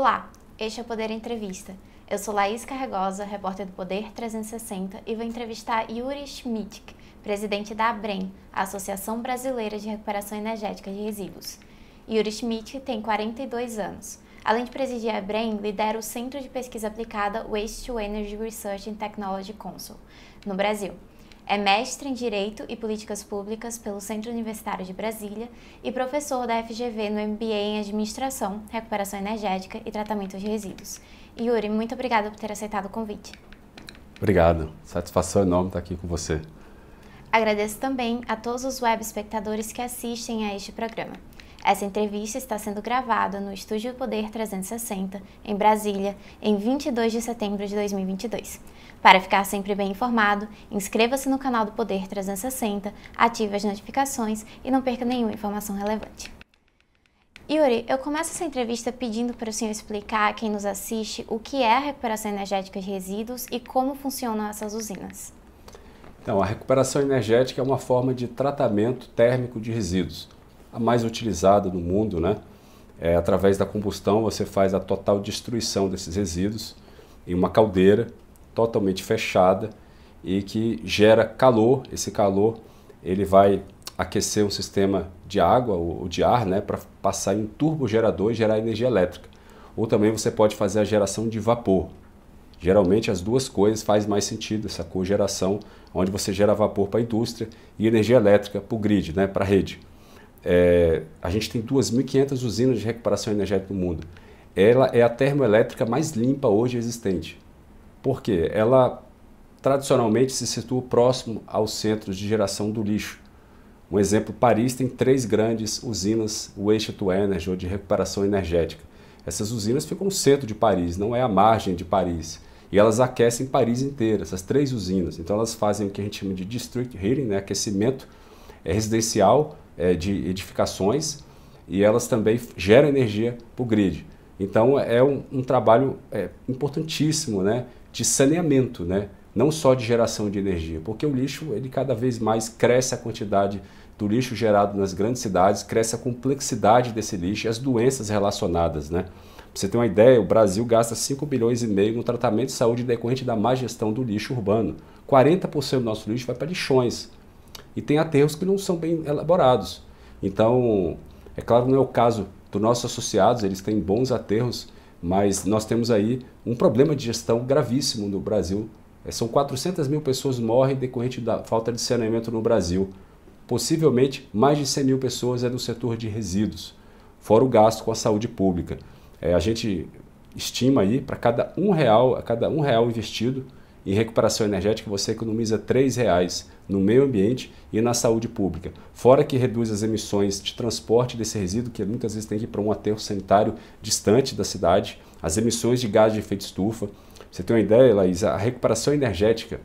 Olá, este é o Poder Entrevista. Eu sou Laís Carregosa, repórter do Poder 360, e vou entrevistar Yuri Schmidt, presidente da ABREM, Associação Brasileira de Recuperação Energética de Resíduos. Yuri Schmidt tem 42 anos. Além de presidir a ABREM, lidera o Centro de Pesquisa Aplicada Waste to Energy Research and Technology Council, no Brasil. É mestre em Direito e Políticas Públicas pelo Centro Universitário de Brasília e professor da FGV no MBA em Administração, Recuperação Energética e Tratamento de Resíduos. Yuri, muito obrigada por ter aceitado o convite. Obrigado. Satisfação enorme estar aqui com você. Agradeço também a todos os web espectadores que assistem a este programa. Essa entrevista está sendo gravada no Estúdio Poder 360, em Brasília, em 22 de setembro de 2022. Para ficar sempre bem informado, inscreva-se no canal do Poder 360, ative as notificações e não perca nenhuma informação relevante. Yuri, eu começo essa entrevista pedindo para o senhor explicar a quem nos assiste o que é a recuperação energética de resíduos e como funcionam essas usinas. Então, a recuperação energética é uma forma de tratamento térmico de resíduos a mais utilizada no mundo, né? É, através da combustão você faz a total destruição desses resíduos em uma caldeira totalmente fechada e que gera calor. Esse calor ele vai aquecer um sistema de água ou, de ar, né, para passar em um gerador e gerar energia elétrica. Ou também você pode fazer a geração de vapor. Geralmente as duas coisas fazem mais sentido, essa cogeração, onde você gera vapor para a indústria e energia elétrica para o grid, né, para a rede. É, a gente tem 2.500 usinas de recuperação energética no mundo. Ela é a termoelétrica mais limpa hoje existente. Por quê? Ela tradicionalmente se situa próximo aos centros de geração do lixo. Um exemplo, Paris tem três grandes usinas Waste to Energy, ou de recuperação energética. Essas usinas ficam no centro de Paris, não é a margem de Paris. E elas aquecem Paris inteira, essas três usinas. Então elas fazem o que a gente chama de district heating, né? aquecimento é, residencial, é, de edificações e elas também geram energia para o grid. Então é um, um trabalho é, importantíssimo né, de saneamento, né, não só de geração de energia, porque o lixo ele cada vez mais cresce a quantidade do lixo gerado nas grandes cidades, cresce a complexidade desse lixo e as doenças relacionadas. Né? Para você ter uma ideia, o Brasil gasta 5 bilhões e meio no tratamento de saúde decorrente da má gestão do lixo urbano. 40% do nosso lixo vai para lixões e tem aterros que não são bem elaborados. Então, é claro, não é o caso dos nossos associados, eles têm bons aterros, mas nós temos aí um problema de gestão gravíssimo no Brasil. É, são 400 mil pessoas morrem decorrente da falta de saneamento no Brasil. Possivelmente, mais de 100 mil pessoas é do setor de resíduos, fora o gasto com a saúde pública. É, a gente estima aí, para cada um real, a cada um real investido, em recuperação energética, você economiza R$ reais no meio ambiente e na saúde pública. Fora que reduz as emissões de transporte desse resíduo, que muitas vezes tem que ir para um aterro sanitário distante da cidade, as emissões de gás de efeito estufa. Você tem uma ideia, Laís? A recuperação energética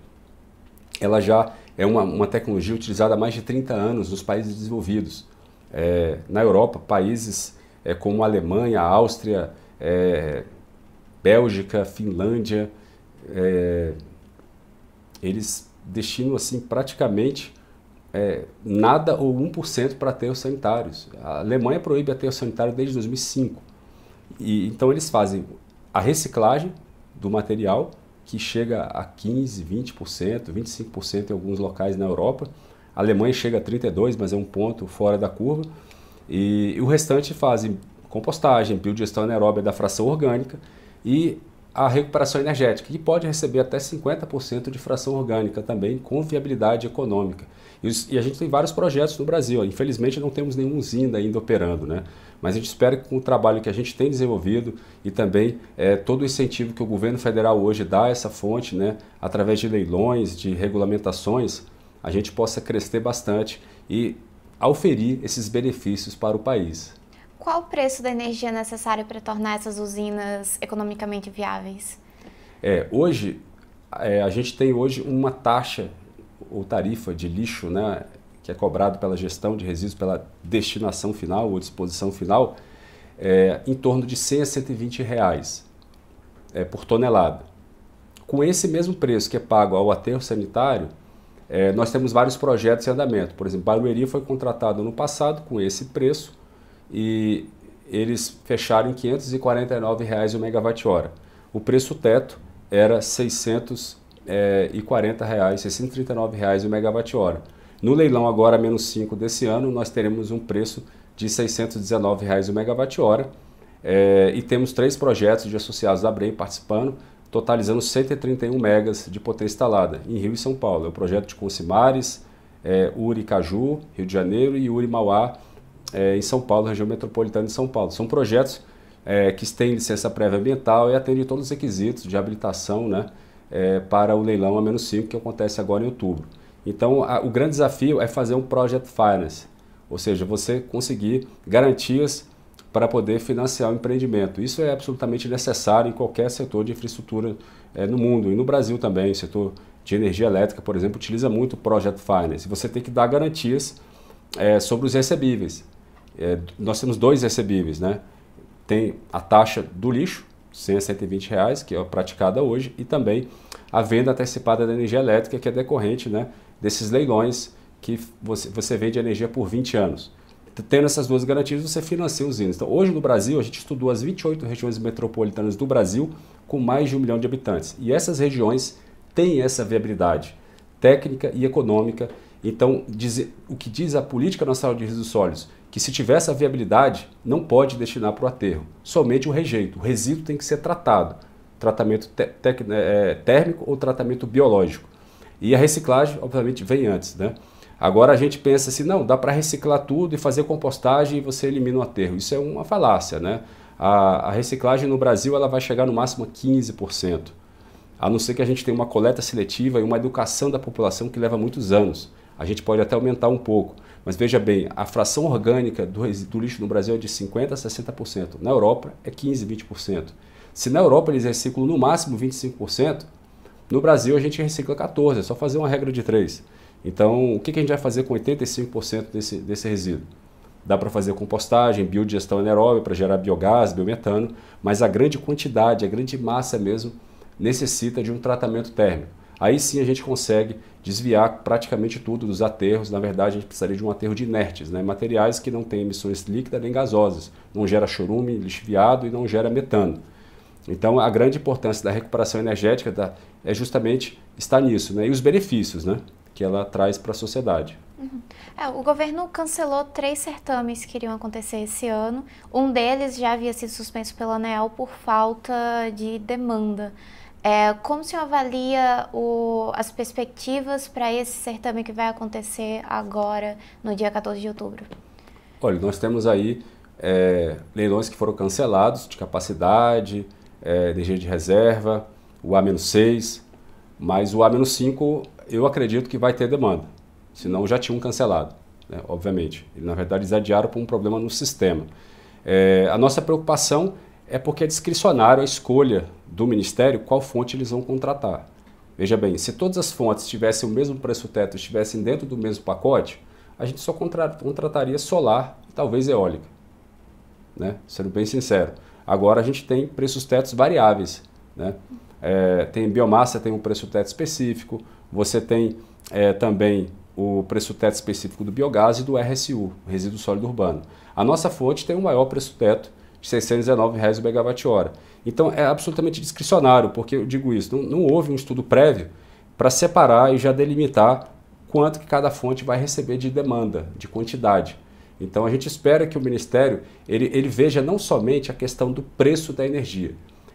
ela já é uma, uma tecnologia utilizada há mais de 30 anos nos países desenvolvidos. É, na Europa, países é, como a Alemanha, a Áustria, é, Bélgica, Finlândia, é, eles destinam assim praticamente é, nada ou 1% para aterros sanitários. A Alemanha proíbe aterro sanitário desde 2005. E, então eles fazem a reciclagem do material, que chega a 15%, 20%, 25% em alguns locais na Europa. A Alemanha chega a 32%, mas é um ponto fora da curva. E, e o restante fazem compostagem, biodigestão anaeróbia da fração orgânica e a recuperação energética que pode receber até 50% de fração orgânica também, com viabilidade econômica. E, a gente tem vários projetos no Brasil, infelizmente não temos nenhum usina ainda operando, né? mas a gente espera que com o trabalho que a gente tem desenvolvido e também é, todo o incentivo que o governo federal hoje dá a essa fonte, né, através de leilões, de regulamentações, a gente possa crescer bastante e auferir esses benefícios para o país. Qual o preço da energia necessário para tornar essas usinas economicamente viáveis? É, hoje, é, a gente tem hoje uma taxa ou tarifa de lixo, né, que é cobrado pela gestão de resíduos, pela destinação final ou disposição final, é, em torno de 100 a 120 reais é, por tonelada. Com esse mesmo preço que é pago ao aterro sanitário, é, nós temos vários projetos em andamento. Por exemplo, Barueri foi contratado no passado com esse preço e eles fecharam em R$ 549,00 o megawatt-hora. O preço teto era R$ reais, 639 639,00 o megawatt-hora. No leilão agora menos 5 desse ano, nós teremos um preço de R$ 619,00 o megawatt-hora é, e temos três projetos de associados da BREM participando, totalizando 131 megas de potência instalada em Rio e São Paulo. É o projeto de Concimares, é, Uri Caju, Rio de Janeiro e Uri Mauá, é, em São Paulo, região metropolitana de São Paulo. São projetos é, que têm licença prévia ambiental e atendem todos os requisitos de habilitação né, é, para o leilão A-5, que acontece agora em outubro. Então, a, o grande desafio é fazer um Project Finance, ou seja, você conseguir garantias para poder financiar o empreendimento. Isso é absolutamente necessário em qualquer setor de infraestrutura é, no mundo e no Brasil também. O setor de energia elétrica, por exemplo, utiliza muito o Project Finance. Você tem que dar garantias é, sobre os recebíveis. É, nós temos dois recebíveis, né? Tem a taxa do lixo, 100 a 120 reais, que é praticada hoje, e também a venda antecipada da energia elétrica, que é decorrente né, desses leilões que você, você vende energia por 20 anos. Tendo essas duas garantias, você financia usinas. Então, hoje no Brasil, a gente estudou as 28 regiões metropolitanas do Brasil com mais de um milhão de habitantes. E essas regiões têm essa viabilidade técnica e econômica. Então, diz, o que diz a Política Nacional de Resíduos Sólidos que se tiver essa viabilidade, não pode destinar para o aterro, somente o rejeito. O resíduo tem que ser tratado, tratamento né, é, térmico ou tratamento biológico. E a reciclagem, obviamente, vem antes, né? Agora a gente pensa assim, não, dá para reciclar tudo e fazer compostagem e você elimina o aterro. Isso é uma falácia, né? A, a reciclagem no Brasil ela vai chegar no máximo a 15%. A não ser que a gente tenha uma coleta seletiva e uma educação da população que leva muitos anos. A gente pode até aumentar um pouco. Mas veja bem, a fração orgânica do, do lixo no Brasil é de 50% a 60%. Na Europa é 15%, 20%. Se na Europa eles reciclam no máximo 25%, no Brasil a gente recicla 14%, é só fazer uma regra de 3%. Então, o que, que a gente vai fazer com 85% desse, desse resíduo? Dá para fazer compostagem, biodigestão anaeróbica para gerar biogás, biometano, mas a grande quantidade, a grande massa mesmo, necessita de um tratamento térmico. Aí sim a gente consegue desviar praticamente tudo dos aterros. Na verdade, a gente precisaria de um aterro de inertes, né? materiais que não têm emissões líquidas nem gasosas, não gera chorume, lixo viado e não gera metano. Então, a grande importância da recuperação energética da, é justamente estar nisso, né? E os benefícios, né? Que ela traz para a sociedade. Uhum. É, o governo cancelou três certames que iriam acontecer esse ano. Um deles já havia sido suspenso pela ANEEL por falta de demanda. É, como o senhor avalia o, as perspectivas para esse certame que vai acontecer agora, no dia 14 de outubro? Olha, nós temos aí é, leilões que foram cancelados de capacidade, é, energia de reserva, o A-6, mas o A-5 eu acredito que vai ter demanda, senão já tinham cancelado, né, obviamente. E, na verdade, eles adiaram por um problema no sistema. É, a nossa preocupação é porque é discricionário a escolha do Ministério qual fonte eles vão contratar. Veja bem, se todas as fontes tivessem o mesmo preço teto, estivessem dentro do mesmo pacote, a gente só contrataria solar e talvez eólica. Né? Sendo bem sincero. Agora a gente tem preços tetos variáveis. Né? É, tem biomassa, tem um preço teto específico, você tem é, também o preço teto específico do biogás e do RSU, resíduo sólido urbano. A nossa fonte tem o um maior preço teto de 619 reais o megawatt-hora. Então é absolutamente discricionário, porque eu digo isso, não, não houve um estudo prévio para separar e já delimitar quanto que cada fonte vai receber de demanda, de quantidade. Então a gente espera que o Ministério ele, ele veja não somente a questão do preço da energia.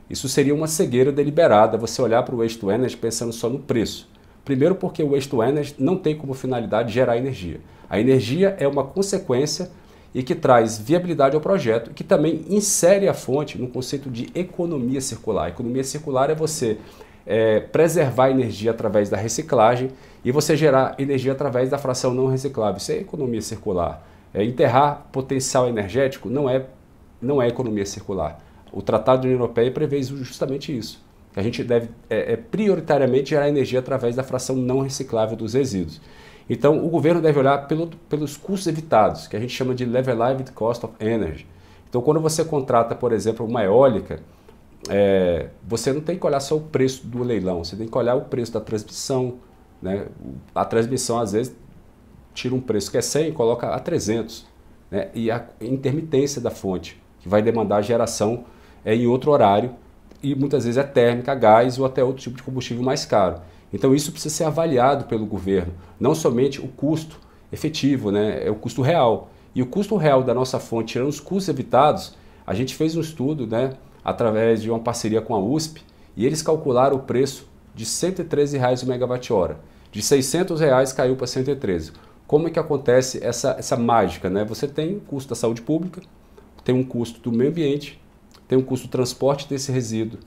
Isso seria uma cegueira deliberada, você olhar para o waste to energy pensando só no preço. Primeiro porque o waste to energy não tem como finalidade gerar energia. A energia é uma consequência e que traz viabilidade ao projeto, que também insere a fonte no conceito de economia circular. economia circular é você é, preservar energia através da reciclagem e você gerar energia através da fração não reciclável. Isso é economia circular. É, enterrar potencial energético não é, não é economia circular. O Tratado da União Europeia prevê justamente isso. A gente deve é, é, prioritariamente gerar energia através da fração não reciclável dos resíduos. Então, o governo deve olhar pelo, pelos custos evitados, que a gente chama de Levelized Cost of Energy. Então, quando você contrata, por exemplo, uma eólica, é, você não tem que olhar só o preço do leilão, você tem que olhar o preço da transmissão. Né? A transmissão, às vezes, tira um preço que é 100 e coloca a 300. Né? E a intermitência da fonte, que vai demandar a geração é, em outro horário e muitas vezes é térmica, gás ou até outro tipo de combustível mais caro. Então isso precisa ser avaliado pelo governo, não somente o custo efetivo, né? é o custo real. E o custo real da nossa fonte, tirando os custos evitados, a gente fez um estudo né, através de uma parceria com a USP e eles calcularam o preço de R$ 113 reais o megawatt-hora. De R$ 600 reais caiu para 113. Como é que acontece essa, essa mágica? Né? Você tem o custo da saúde pública, tem um custo do meio ambiente, tem um custo do transporte desse resíduo,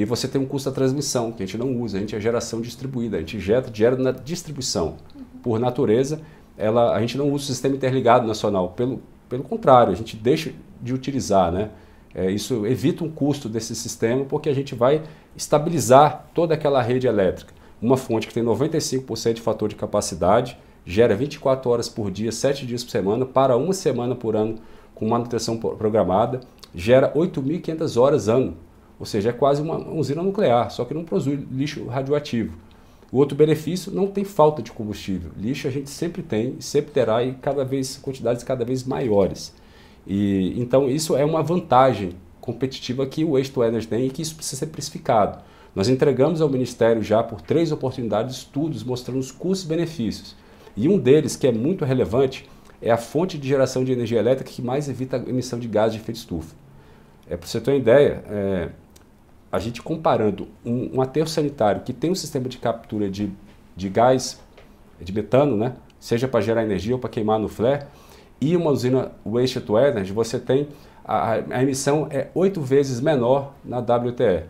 e você tem um custo da transmissão, que a gente não usa, a gente é geração distribuída, a gente gera, gera na distribuição. Por natureza, ela, a gente não usa o sistema interligado nacional, pelo, pelo contrário, a gente deixa de utilizar, né? É, isso evita um custo desse sistema porque a gente vai estabilizar toda aquela rede elétrica. Uma fonte que tem 95% de fator de capacidade, gera 24 horas por dia, 7 dias por semana, para uma semana por ano com manutenção programada, gera 8.500 horas ano ou seja, é quase uma usina nuclear, só que não produz lixo radioativo. O outro benefício, não tem falta de combustível. Lixo a gente sempre tem, sempre terá e cada vez quantidades cada vez maiores. E então isso é uma vantagem competitiva que o Waste to Energy tem e que isso precisa ser precificado. Nós entregamos ao Ministério já por três oportunidades estudos mostrando os custos e benefícios. E um deles, que é muito relevante, é a fonte de geração de energia elétrica que mais evita a emissão de gases de efeito estufa. É, para você ter uma ideia, é, a gente comparando um, um aterro sanitário que tem um sistema de captura de, de gás, de metano, né? seja para gerar energia ou para queimar no flare, e uma usina Waste to Energy, você tem a, a emissão é oito vezes menor na WTE.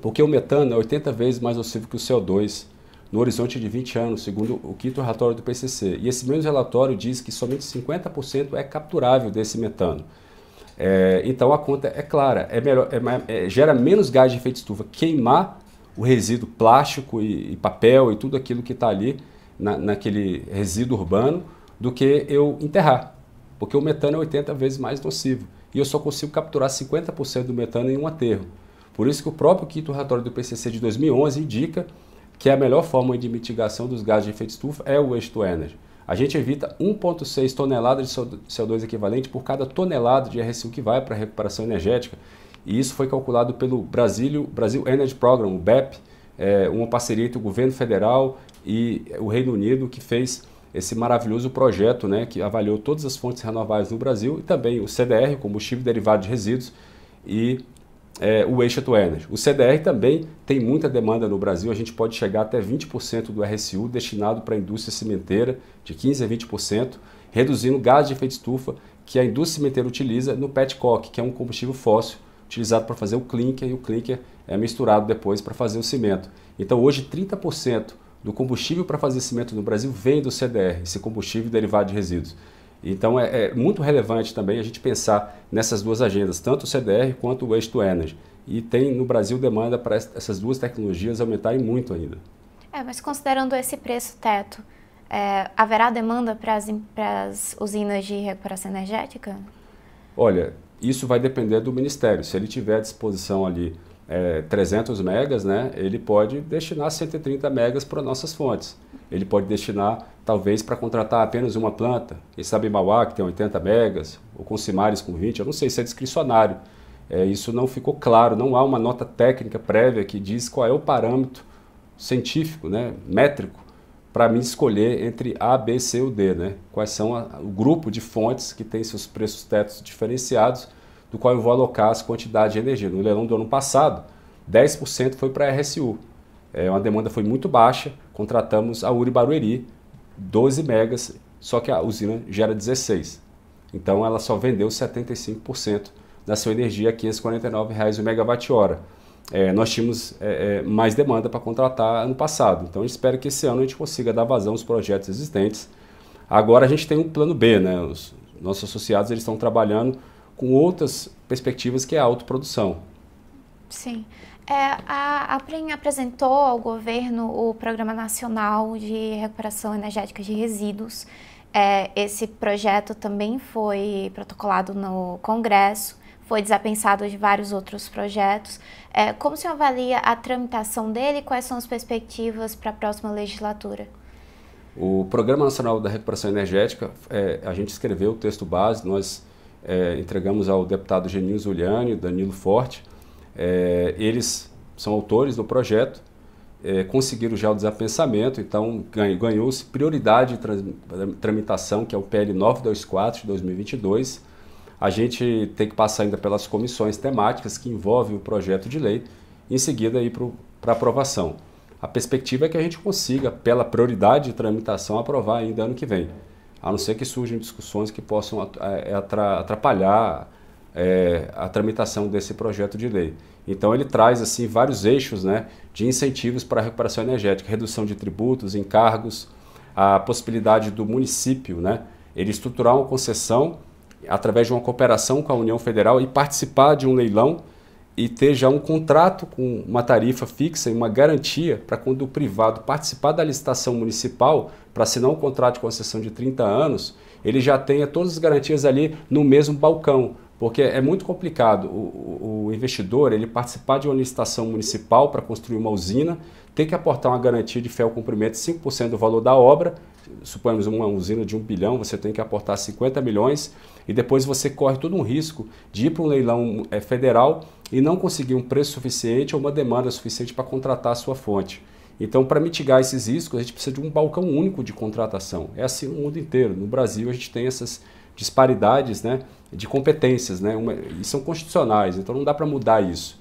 Porque o metano é 80 vezes mais nocivo que o CO2 no horizonte de 20 anos, segundo o quinto relatório do PCC. E esse mesmo relatório diz que somente 50% é capturável desse metano. É, então a conta é clara, é melhor, é, é gera menos gás de efeito estufa queimar o resíduo plástico e, e papel e tudo aquilo que está ali na, naquele resíduo urbano do que eu enterrar, porque o metano é 80 vezes mais nocivo e eu só consigo capturar 50% do metano em um aterro. Por isso que o próprio quinto relatório do PCC de 2011 indica que a melhor forma de mitigação dos gases de efeito estufa é o waste to energy a gente evita 1,6 toneladas de CO2 equivalente por cada tonelada de RSU que vai para a recuperação energética. E isso foi calculado pelo Brasil, Brasil Energy Program, o BEP, é, eh, uma parceria entre o governo federal e o Reino Unido, que fez esse maravilhoso projeto né, que avaliou todas as fontes renováveis no Brasil e também o CDR, combustível derivado de resíduos, e é, o Eixo to é Energy. O CDR também tem muita demanda no Brasil, a gente pode chegar até 20% do RSU destinado para a indústria cimenteira, de 15% a 20%, reduzindo o gás de efeito estufa que a indústria cimenteira utiliza no petcock, que é um combustível fóssil utilizado para fazer o clinker, e o clinker é misturado depois para fazer o cimento. Então hoje 30% do combustível para fazer cimento no Brasil vem do CDR, esse combustível derivado de resíduos. Então é, é, muito relevante também a gente pensar nessas duas agendas, tanto o CDR quanto o Waste to Energy. E tem no Brasil demanda para essas duas tecnologias aumentarem muito ainda. É, mas considerando esse preço teto, é, haverá demanda para as usinas de recuperação energética? Olha, isso vai depender do Ministério. Se ele tiver à disposição ali é, 300 megas, né, ele pode destinar 130 megas para nossas fontes. Ele pode destinar, talvez, para contratar apenas uma planta. Quem sabe Mauá, que tem 80 megas, ou Concimares com 20, eu não sei se é discricionário. É, isso não ficou claro, não há uma nota técnica prévia que diz qual é o parâmetro científico, né, métrico, para mim escolher entre A, B, C ou D. Né? Quais são a, o grupo de fontes que tem seus preços tetos diferenciados do qual eu vou alocar as quantidades de energia. No leilão do ano passado, 10% foi para a RSU. É, uma demanda foi muito baixa, contratamos a Uri Barueri, 12 megas, só que a usina gera 16. Então ela só vendeu 75% da sua energia a R$ 549,00 o megawatt-hora. É, nós tínhamos é, é mais demanda para contratar ano passado. Então, espero que esse ano a gente consiga dar vazão aos projetos existentes. Agora a gente tem um plano B, né? Os nossos associados eles estão trabalhando com outras perspectivas que é a autoprodução. Sim. É, a APREM apresentou ao governo o Programa Nacional de Recuperação Energética de Resíduos. É, esse projeto também foi protocolado no Congresso, foi desapensado de vários outros projetos. É, como o senhor avalia a tramitação dele e quais são as perspectivas para a próxima legislatura? O Programa Nacional da Recuperação Energética, é, a gente escreveu o texto base, nós é, entregamos ao deputado Genil Zuliani, Danilo Forte. É, eles são autores do projeto, é, conseguiram já o desapensamento, então ganhou-se prioridade de tramitação, que é o PL 924 de 2022. A gente tem que passar ainda pelas comissões temáticas que envolvem o projeto de lei, em seguida ir para aprovação. A perspectiva é que a gente consiga, pela prioridade de tramitação, aprovar ainda ano que vem a não ser que surjam discussões que possam é, é, atrapalhar é, a tramitação desse projeto de lei. Então ele traz assim vários eixos né, de incentivos para a recuperação energética, redução de tributos, encargos, a possibilidade do município né, ele estruturar uma concessão através de uma cooperação com a União Federal e participar de um leilão e ter já um contrato com uma tarifa fixa e uma garantia para quando o privado participar da licitação municipal, para assinar um contrato de concessão de 30 anos, ele já tenha todas as garantias ali no mesmo balcão. Porque é muito complicado o, o investidor ele participar de uma licitação municipal para construir uma usina, tem que aportar uma garantia de fiel cumprimento de 5% do valor da obra, suponhamos uma usina de um bilhão, você tem que aportar 50 milhões e depois você corre todo um risco de ir para um leilão é, federal e não conseguir um preço suficiente ou uma demanda suficiente para contratar a sua fonte. Então, para mitigar esses riscos, a gente precisa de um balcão único de contratação. É assim no mundo inteiro. No Brasil, a gente tem essas disparidades né, de competências, né, uma, e são constitucionais, então não dá para mudar isso.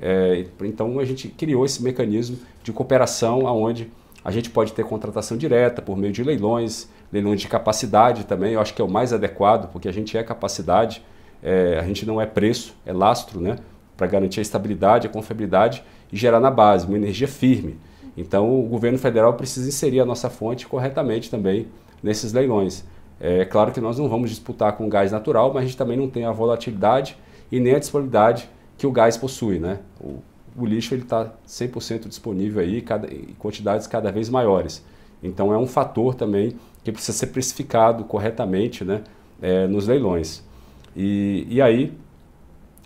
É, então, a gente criou esse mecanismo de cooperação, onde a gente pode ter contratação direta por meio de leilões, leilões de capacidade também, eu acho que é o mais adequado, porque a gente é capacidade, é, a gente não é preço, é lastro, né? para garantir a estabilidade, a confiabilidade e gerar na base uma energia firme. Então, o governo federal precisa inserir a nossa fonte corretamente também nesses leilões. É claro que nós não vamos disputar com gás natural, mas a gente também não tem a volatilidade e nem a disponibilidade que o gás possui. Né? O, o lixo está 100% disponível aí, cada, em quantidades cada vez maiores. Então, é um fator também que precisa ser precificado corretamente né? É, nos leilões. E, e aí,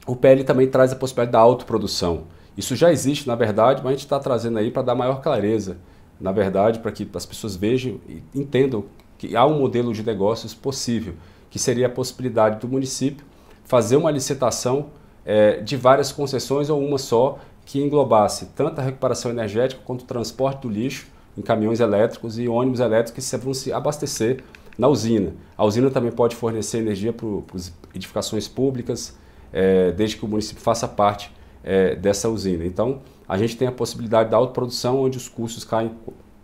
o PL também traz a possibilidade da autoprodução. Isso já existe, na verdade, mas a gente está trazendo aí para dar maior clareza, na verdade, para que as pessoas vejam e entendam que há um modelo de negócios possível, que seria a possibilidade do município fazer uma licitação é, de várias concessões ou uma só que englobasse tanto a recuperação energética quanto o transporte do lixo em caminhões elétricos e ônibus elétricos que vão se abastecer na usina. A usina também pode fornecer energia para as edificações públicas, é, desde que o município faça parte é, dessa usina. Então, a gente tem a possibilidade da autoprodução, onde os custos caem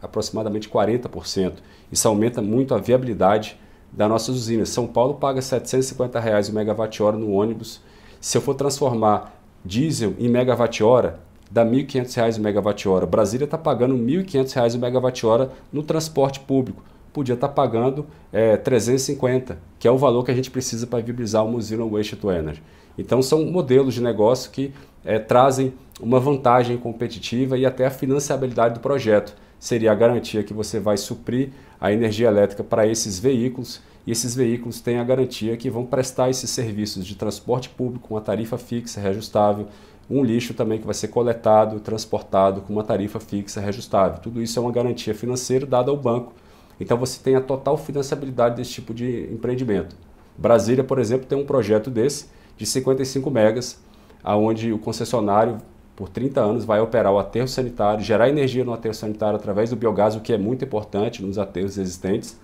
aproximadamente 40%. Isso aumenta muito a viabilidade da nossa usina. São Paulo paga R$ 750 reais o megawatt-hora no ônibus. Se eu for transformar diesel em megawatt-hora, dá R$ 1.500 o megawatt-hora. Brasília está pagando R$ 1.500 o megawatt-hora no transporte público podia estar tá pagando é, 350, que é o valor que a gente precisa para viabilizar o Zero Waste to Energy. Então, são modelos de negócio que é, trazem uma vantagem competitiva e até a financiabilidade do projeto. Seria a garantia que você vai suprir a energia elétrica para esses veículos e esses veículos têm a garantia que vão prestar esses serviços de transporte público com uma tarifa fixa, reajustável, um lixo também que vai ser coletado, transportado com uma tarifa fixa, reajustável. Tudo isso é uma garantia financeira dada ao banco então você tem a total financiabilidade desse tipo de empreendimento. Brasília, por exemplo, tem um projeto desse de 55 megas, aonde o concessionário por 30 anos vai operar o aterro sanitário, gerar energia no aterro sanitário através do biogás, o que é muito importante nos aterros existentes,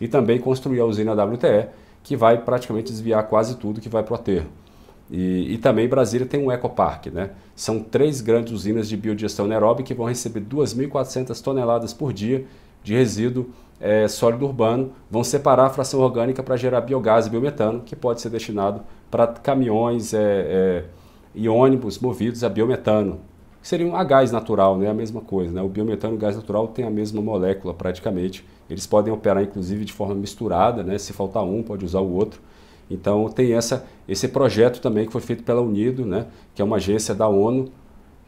e também construir a usina WTE, que vai praticamente desviar quase tudo que vai para o aterro. E, e, também Brasília tem um ecoparque, né? São três grandes usinas de biodigestão anaeróbica que vão receber 2.400 toneladas por dia de resíduo é, sólido urbano, vão separar a fração orgânica para gerar biogás e biometano, que pode ser destinado para caminhões é, é, e ônibus movidos a biometano. Que seria um a gás natural, né? a mesma coisa. Né? O biometano e o gás natural têm a mesma molécula praticamente. Eles podem operar inclusive de forma misturada, né? se faltar um pode usar o outro. Então tem essa, esse projeto também que foi feito pela Unido, né? que é uma agência da ONU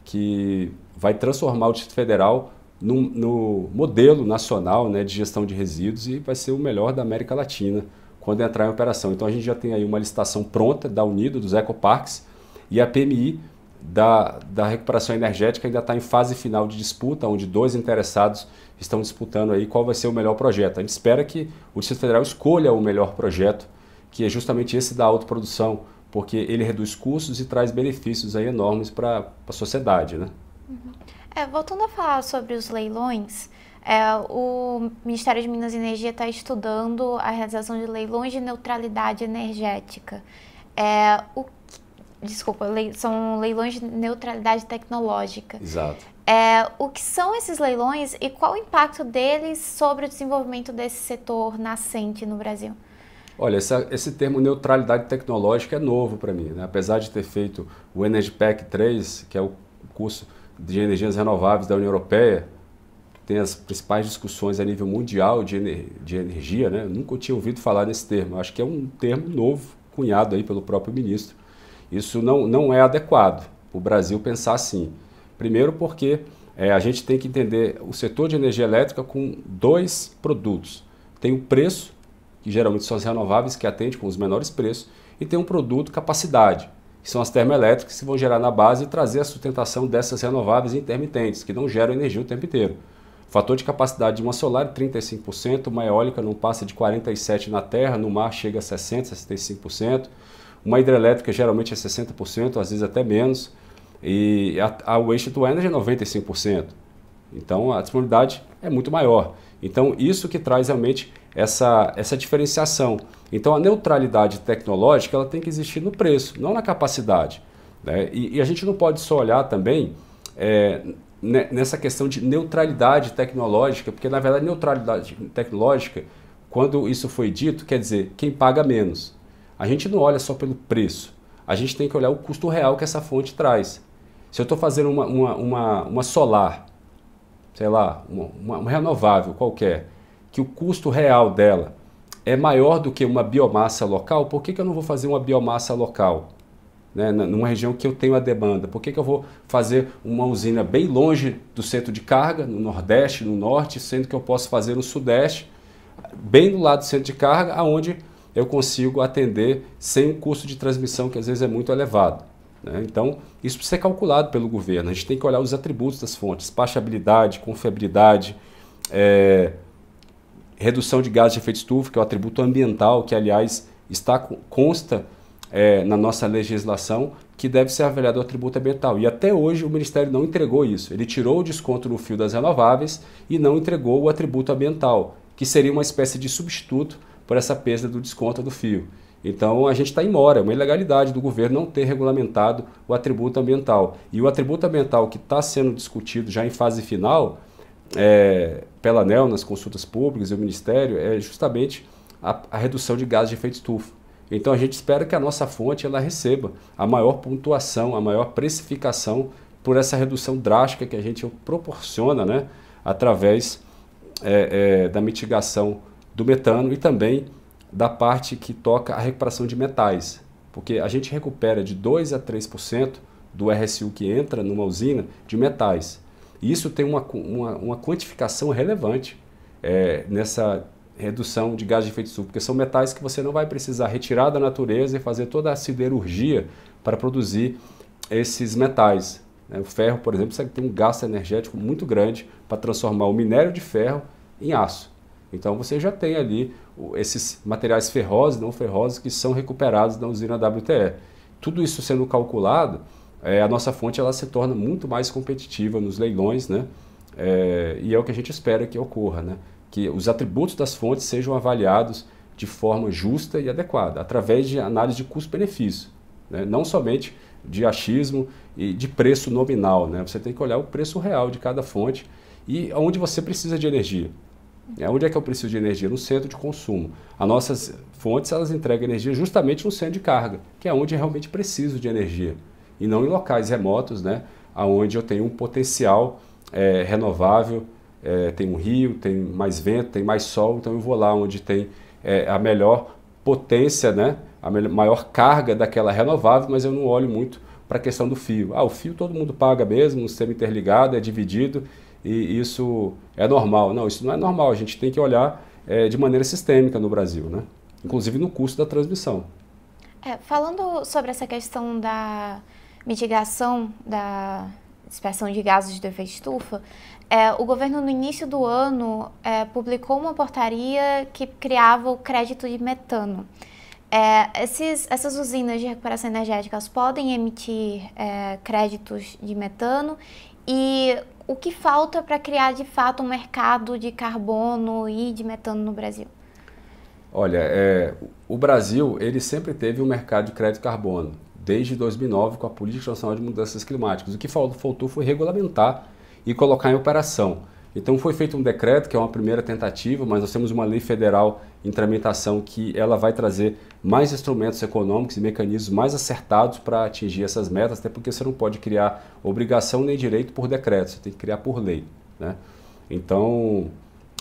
que vai transformar o Distrito Federal no, no modelo nacional né, de gestão de resíduos e vai ser o melhor da América Latina quando entrar em operação. Então a gente já tem aí uma licitação pronta da Unido, dos ecoparques, e a PMI da, da recuperação energética ainda está em fase final de disputa, onde dois interessados estão disputando aí qual vai ser o melhor projeto. A gente espera que o Distrito Federal escolha o melhor projeto, que é justamente esse da autoprodução, porque ele reduz custos e traz benefícios aí enormes para a sociedade. Né? Uhum. É, voltando a falar sobre os leilões, é, o Ministério de Minas e Energia está estudando a realização de leilões de neutralidade energética. É, o desculpa, são leilões de neutralidade tecnológica. Exato. É, o que são esses leilões e qual o impacto deles sobre o desenvolvimento desse setor nascente no Brasil? Olha, essa, esse termo neutralidade tecnológica é novo para mim. Né? Apesar de ter feito o Energy Pack 3, que é o curso de energias renováveis da União Europeia, tem as principais discussões a nível mundial de, ener de energia, né? nunca tinha ouvido falar nesse termo. Acho que é um termo novo, cunhado aí pelo próprio ministro. Isso não, não é adequado o Brasil pensar assim. Primeiro, porque é, a gente tem que entender o setor de energia elétrica com dois produtos: tem o preço, que geralmente são as renováveis, que atende com os menores preços, e tem um produto capacidade, que são as termoelétricas, que vão gerar na base e trazer a sustentação dessas renováveis intermitentes, que não geram energia o tempo inteiro. O fator de capacidade de uma solar é 35%, uma eólica não passa de 47% na terra, no mar chega a 60%, 65%, uma hidrelétrica geralmente é 60%, às vezes até menos, e a, a Waste to Energy é 95%. Então a disponibilidade é muito maior. Então isso que traz realmente essa, essa diferenciação. Então a neutralidade tecnológica ela tem que existir no preço, não na capacidade. Né? E, e, a gente não pode só olhar também é, nessa questão de neutralidade tecnológica, porque na verdade neutralidade tecnológica, quando isso foi dito, quer dizer quem paga menos. A gente não olha só pelo preço, a gente tem que olhar o custo real que essa fonte traz. Se eu estou fazendo uma, uma, uma, uma, solar, sei lá, uma, uma, uma renovável qualquer, que o custo real dela é maior do que uma biomassa local, por que, que eu não vou fazer uma biomassa local? Né, numa região que eu tenho a demanda. Por que, que eu vou fazer uma usina bem longe do centro de carga, no Nordeste, no Norte, sendo que eu posso fazer no Sudeste, bem do lado do centro de carga, aonde eu consigo atender sem o custo de transmissão que às vezes é muito elevado. Né? Então, isso precisa ser calculado pelo governo. A gente tem que olhar os atributos das fontes, baixabilidade, confiabilidade, é, redução de gases de efeito estufa, que é o atributo ambiental, que aliás está consta é, na nossa legislação, que deve ser avaliado o atributo ambiental. E até hoje o Ministério não entregou isso. Ele tirou o desconto no fio das renováveis e não entregou o atributo ambiental, que seria uma espécie de substituto por essa perda do desconto do fio. Então a gente está em mora, é uma ilegalidade do governo não ter regulamentado o atributo ambiental. E o atributo ambiental que está sendo discutido já em fase final, é, pela ANEL, nas consultas públicas e o Ministério, é justamente a, a redução de gases de efeito estufa. Então a gente espera que a nossa fonte ela receba a maior pontuação, a maior precificação por essa redução drástica que a gente proporciona né, através é, é, da mitigação do metano e também da parte que toca a recuperação de metais. Porque a gente recupera de 2 a 3% do RSU que entra numa usina de metais. E isso tem uma, uma, uma quantificação relevante é, nessa redução de gás de efeito estufa, porque são metais que você não vai precisar retirar da natureza e fazer toda a siderurgia para produzir esses metais. Né? O ferro, por exemplo, tem um gasto energético muito grande para transformar o minério de ferro em aço. Então você já tem ali esses materiais ferrosos e não ferrosos que são recuperados na usina WTE. Tudo isso sendo calculado, é, a nossa fonte ela se torna muito mais competitiva nos leilões, né? É, e é o que a gente espera que ocorra, né? Que os atributos das fontes sejam avaliados de forma justa e adequada, através de análise de custo-benefício, né? não somente de achismo e de preço nominal. Né? Você tem que olhar o preço real de cada fonte e onde você precisa de energia. É, onde é que eu preciso de energia? No centro de consumo. As nossas fontes elas entregam energia justamente no centro de carga, que é onde eu realmente preciso de energia e não em locais remotos, né, onde eu tenho um potencial é, renovável, é, tem um rio, tem mais vento, tem mais sol, então eu vou lá onde tem é, a melhor potência, né, a maior carga daquela renovável, mas eu não olho muito para a questão do fio. Ah, o fio todo mundo paga mesmo, um sistema interligado, é dividido e isso é normal. Não, isso não é normal, a gente tem que olhar é, de maneira sistêmica no Brasil, né? inclusive no custo da transmissão. É, falando sobre essa questão da, mitigação da dispersão de gases de efeito estufa, é, o governo no início do ano é, publicou uma portaria que criava o crédito de metano. É, esses, essas usinas de recuperação energética elas podem emitir é, créditos de metano e o que falta para criar de fato um mercado de carbono e de metano no Brasil? Olha, é, o Brasil ele sempre teve um mercado de crédito carbono desde 2009 com a Política Nacional de Mudanças Climáticas. O que faltou foi regulamentar e colocar em operação. Então foi feito um decreto, que é uma primeira tentativa, mas nós temos uma lei federal em tramitação que ela vai trazer mais instrumentos econômicos e mecanismos mais acertados para atingir essas metas, até porque você não pode criar obrigação nem direito por decreto, você tem que criar por lei. Né? Então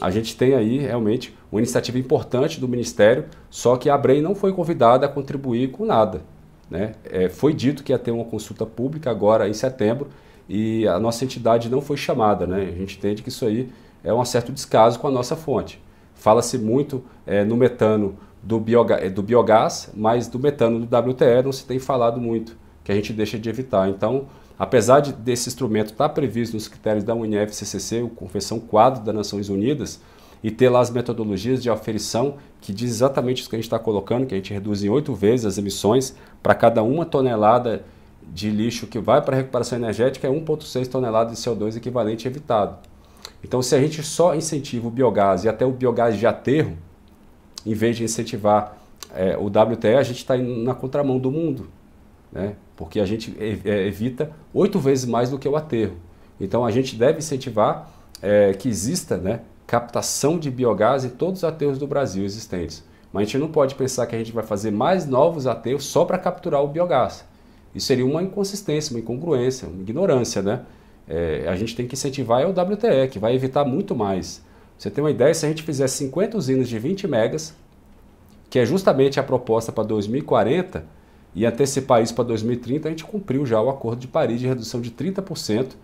a gente tem aí realmente uma iniciativa importante do Ministério, só que a Brei não foi convidada a contribuir com nada. Né? É, foi dito que ia ter uma consulta pública agora em setembro e a nossa entidade não foi chamada. Né? A gente entende que isso aí é um certo descaso com a nossa fonte. Fala-se muito é, no metano do, bioga é, do biogás, mas do metano do WTE não se tem falado muito, que a gente deixa de evitar. Então, apesar de, desse instrumento estar tá previsto nos critérios da UNFCCC, o Convenção Quadro das Nações Unidas, e ter lá as metodologias de aferição que diz exatamente isso que a gente está colocando, que a gente reduz em oito vezes as emissões para cada uma tonelada de lixo que vai para a recuperação energética é 1,6 tonelada de CO2 equivalente evitado. Então, se a gente só incentiva o biogás e até o biogás de aterro, em vez de incentivar é, o WTE, a gente está na contramão do mundo, né? porque a gente é, evita oito vezes mais do que o aterro. Então, a gente deve incentivar é, que exista né, captação de biogás em todos os aterros do Brasil existentes. Mas a gente não pode pensar que a gente vai fazer mais novos aterros só para capturar o biogás. Isso seria uma inconsistência, uma incongruência, uma ignorância, né? É, a gente tem que incentivar é o WTE, que vai evitar muito mais. Você tem uma ideia, se a gente fizer 50 usinas de 20 megas, que é justamente a proposta para 2040, e antecipar isso para 2030, a gente cumpriu já o Acordo de Paris de redução de 30%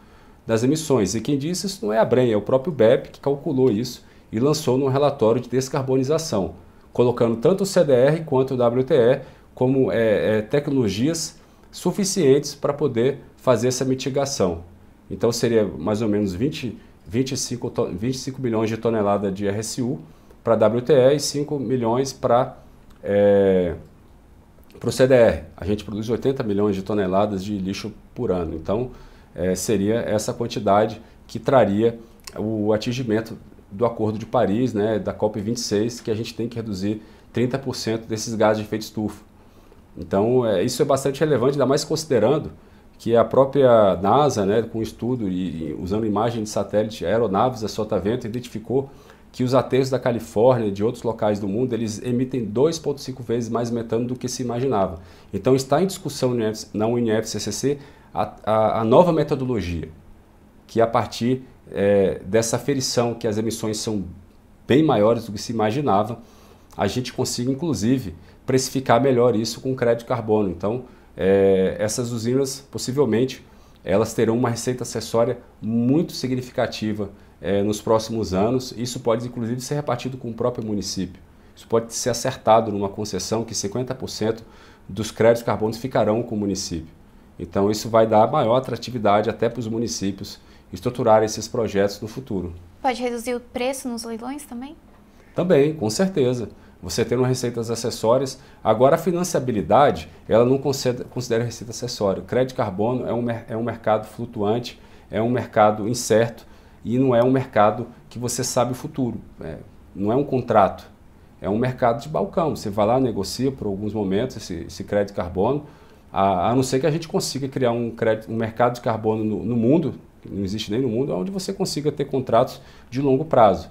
das emissões. E quem disse isso não é a Bren é o próprio BEP que calculou isso e lançou num relatório de descarbonização, colocando tanto o CDR quanto o WTE como é, é, tecnologias suficientes para poder fazer essa mitigação. Então seria mais ou menos 20, 25, 25 milhões de toneladas de RSU para WTE e 5 milhões para é, o CDR. A gente produz 80 milhões de toneladas de lixo por ano. Então, é, seria essa quantidade que traria o atingimento do Acordo de Paris, né, da COP26, que a gente tem que reduzir 30% desses gases de efeito estufa. Então, é, isso é bastante relevante, ainda mais considerando que a própria NASA, né, com estudo e, e usando imagem de satélite, aeronaves a sotavento, identificou que os aterros da Califórnia e de outros locais do mundo, eles emitem 2,5 vezes mais metano do que se imaginava. Então, está em discussão na UNFCCC a, a, a nova metodologia, que a partir é, dessa aferição que as emissões são bem maiores do que se imaginava, a gente consiga inclusive precificar melhor isso com crédito carbono. Então, é, essas usinas possivelmente elas terão uma receita acessória muito significativa é, nos próximos anos. Isso pode inclusive ser repartido com o próprio município. Isso pode ser acertado numa concessão que 50% dos créditos carbonos ficarão com o município. Então, isso vai dar maior atratividade até para os municípios estruturar esses projetos no futuro. Pode reduzir o preço nos leilões também? Também, com certeza. Você tendo receitas acessórias. Agora, a financiabilidade, ela não considera receita acessória. O crédito carbono é um, é um mercado flutuante, é um mercado incerto e não é um mercado que você sabe o futuro. É, não é um contrato, é um mercado de balcão. Você vai lá, negocia por alguns momentos esse, esse crédito carbono, a, a, não ser que a gente consiga criar um, crédito, um mercado de carbono no, no mundo, que não existe nem no mundo, onde você consiga ter contratos de longo prazo.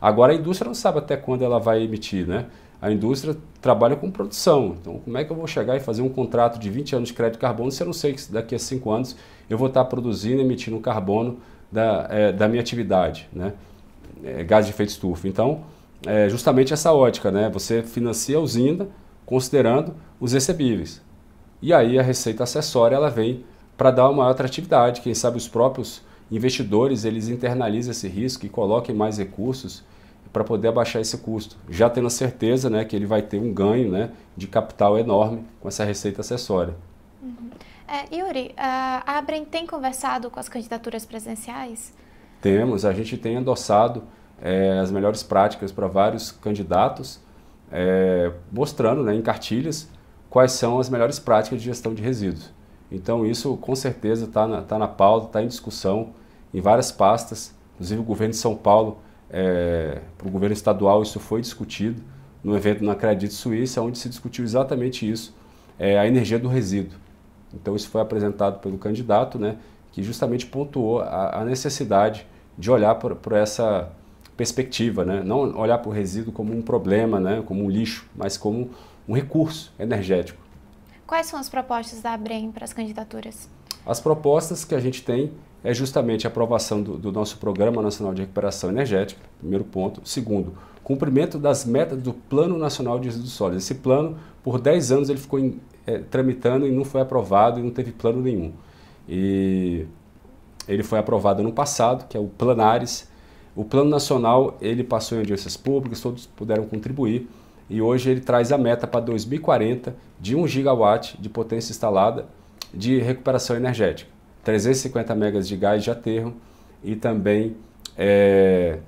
Agora a indústria não sabe até quando ela vai emitir, né? A indústria trabalha com produção. Então, como é que eu vou chegar e fazer um contrato de 20 anos de crédito de carbono se eu não sei que daqui a 5 anos eu vou estar produzindo e emitindo carbono da, é, da minha atividade, né? É, gás de efeito estufa. Então, é justamente essa ótica, né? Você financia a usina considerando os recebíveis. E aí a receita acessória ela vem para dar uma atratividade. Quem sabe os próprios investidores eles internalizam esse risco e coloquem mais recursos para poder abaixar esse custo, já tendo a certeza né, que ele vai ter um ganho né, de capital enorme com essa receita acessória. Uhum. É, Yuri, a Abren tem conversado com as candidaturas presenciais? Temos, a gente tem endossado é, as melhores práticas para vários candidatos, é, mostrando né, em cartilhas quais são as melhores práticas de gestão de resíduos. Então isso com certeza está na, tá na pauta, está em discussão em várias pastas, inclusive o governo de São Paulo, é, eh, para o governo estadual isso foi discutido no evento na Credit Suíça, onde se discutiu exatamente isso, é, a energia do resíduo. Então isso foi apresentado pelo candidato, né, que justamente pontuou a, a necessidade de olhar por, por essa perspectiva, né? não olhar para o resíduo como um problema, né? como um lixo, mas como um recurso energético. Quais são as propostas da ABREM para as candidaturas? As propostas que a gente tem é justamente a aprovação do, do nosso Programa Nacional de Recuperação Energética, primeiro ponto. Segundo, cumprimento das metas do Plano Nacional de Resíduos Sólidos. Esse plano, por 10 anos, ele ficou em, é, tramitando e não foi aprovado e não teve plano nenhum. E ele foi aprovado no passado, que é o Planares. O Plano Nacional, ele passou em audiências públicas, todos puderam contribuir e hoje ele traz a meta para 2040 de 1 gigawatt de potência instalada de recuperação energética. 350 megas de gás de aterro e também é,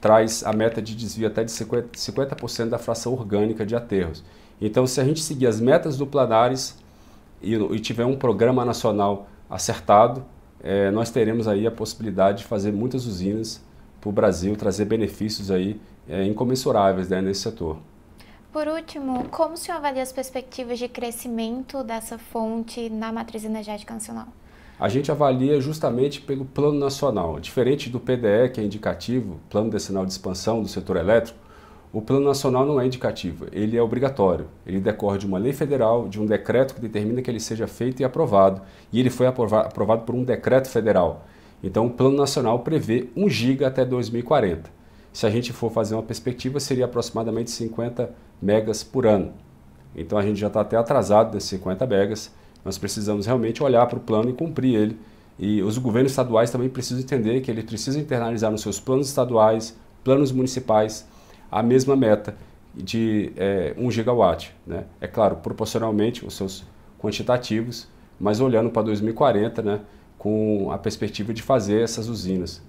traz a meta de desvio até de 50%, 50 da fração orgânica de aterros. Então, se a gente seguir as metas do Planares e, e tiver um programa nacional acertado, é, nós teremos aí a possibilidade de fazer muitas usinas para o Brasil, trazer benefícios aí é, incomensuráveis né, nesse setor. Por último, como o senhor avalia as perspectivas de crescimento dessa fonte na matriz energética nacional? A gente avalia justamente pelo plano nacional. Diferente do PDE, que é indicativo, plano decenal de expansão do setor elétrico, o plano nacional não é indicativo, ele é obrigatório. Ele decorre de uma lei federal, de um decreto que determina que ele seja feito e aprovado. E ele foi aprovado por um decreto federal. Então, o plano nacional prevê 1 giga até 2040. Se a gente for fazer uma perspectiva, seria aproximadamente 50 megas por ano. Então a gente já está até atrasado desses 50 megas. Nós precisamos realmente olhar para o plano e cumprir ele. E os governos estaduais também precisam entender que eles precisam internalizar nos seus planos estaduais, planos municipais, a mesma meta de é, eh, 1 gigawatt. Né? É claro, proporcionalmente os seus quantitativos, mas olhando para 2040, né, com a perspectiva de fazer essas usinas.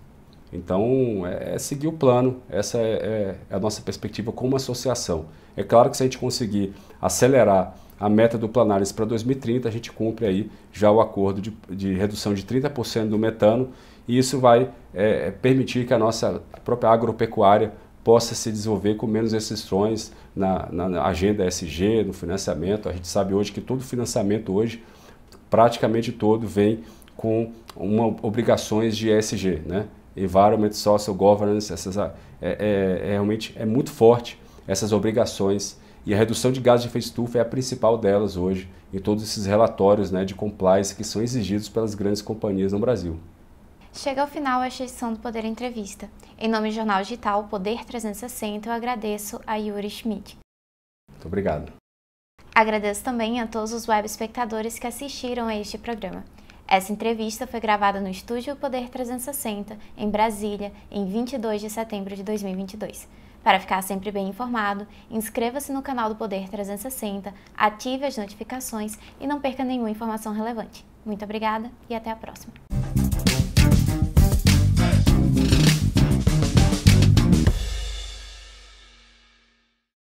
Então, é, é seguir o plano, essa é, é, é a nossa perspectiva como associação. É claro que se a gente conseguir acelerar a meta do Planares para 2030, a gente cumpre aí já o acordo de, de redução de 30% do metano e isso vai é, é, permitir que a nossa própria agropecuária possa se desenvolver com menos restrições na, na, agenda SG, no financiamento. A gente sabe hoje que todo financiamento hoje, praticamente todo, vem com uma, obrigações de ESG, né? environment, social governance, essas, ah, é, é, é, realmente é muito forte essas obrigações. E a redução de gases de efeito estufa é a principal delas hoje, em todos esses relatórios né, de compliance que são exigidos pelas grandes companhias no Brasil. Chega ao final esta edição do Poder Entrevista. Em nome do Jornal Digital Poder 360, eu agradeço a Yuri Schmidt. Muito obrigado. Agradeço também a todos os web espectadores que assistiram a este programa. Essa entrevista foi gravada no estúdio Poder 360, em Brasília, em 22 de setembro de 2022. Para ficar sempre bem informado, inscreva-se no canal do Poder 360, ative as notificações e não perca nenhuma informação relevante. Muito obrigada e até a próxima!